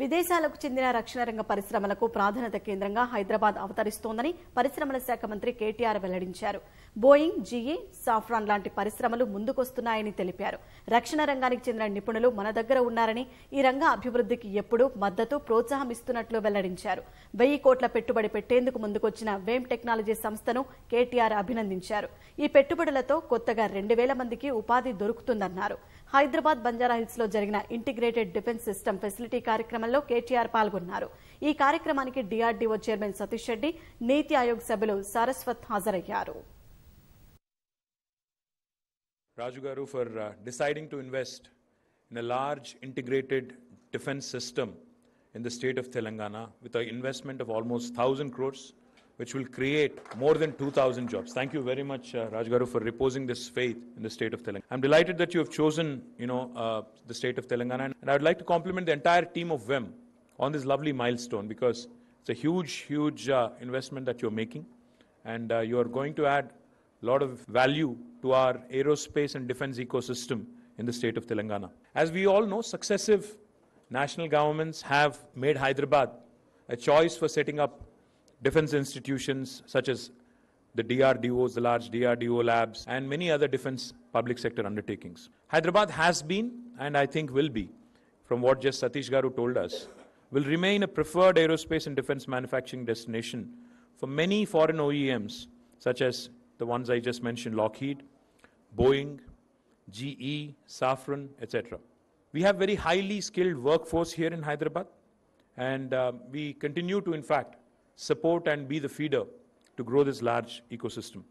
విదేశాలకు చెందిన రక్షణ రంగ పరిశ్రమలకు ప్రాధాన్యత కేంద్రంగా హైదరాబాద్ అవతరిస్తోందని పరిశ్రమల శాఖ మంత్రి కేటీఆర్ వెల్లడించారు బోయింగ్ జీఈ సాఫ్రాన్ లాంటి పరిశ్రమలు ముందుకొస్తున్నాయని తెలిపారు రక్షణ రంగానికి చెందిన నిపుణులు మన దగ్గర ఉన్నారని ఈ రంగ అభివృద్ధికి ఎప్పుడూ మద్దతు ప్రోత్సాహం ఇస్తున్నట్లు వెల్లడించారు వెయ్యి కోట్ల పెట్టుబడి పెట్టేందుకు ముందుకొచ్చిన వేమ్ టెక్నాలజీ సంస్థను కేటీఆర్ అభినందించారు ఈ పెట్టుబడులతో కొత్తగా రెండు వేల మందికి ఉపాధి దొరుకుతుందన్నారు హైదరాబాద్ బంజారాహిల్స్ లో జరిగిన ఇంటిగ్రేటెడ్ డిఫెన్స్ సిస్టమ్ ఫెసిలిటీ కార్యక్రమంలో కేటీఆర్ పాల్గొన్నారు ఈ కార్యక్రమానికి డిఆర్డీఓ చైర్మన్ సతీష్ రెడ్డి నీతి ఆయోగ్ సభ్యులు సారస్వత్ హాజరయ్యారు Raju for uh, deciding to invest in a large integrated defense system in the state of Telangana with an investment of almost 1,000 crores, which will create more than 2,000 jobs. Thank you very much, uh, for reposing this faith in the state of Telangana. I'm delighted that you have chosen, you know, uh, the state of Telangana, and I would like to compliment the entire team of WEM on this lovely milestone because it's a huge, huge uh, investment that you're making, and uh, you are going to add a lot of value to our aerospace and defense ecosystem in the state of Telangana. As we all know, successive national governments have made Hyderabad a choice for setting up defense institutions such as the DRDOs, the large DRDO labs, and many other defense public sector undertakings. Hyderabad has been, and I think will be, from what just Satish Garu told us, will remain a preferred aerospace and defense manufacturing destination for many foreign OEMs, such as the ones I just mentioned Lockheed, Boeing, GE, Safran, etc. We have very highly skilled workforce here in Hyderabad, and uh, we continue to, in fact, support and be the feeder to grow this large ecosystem.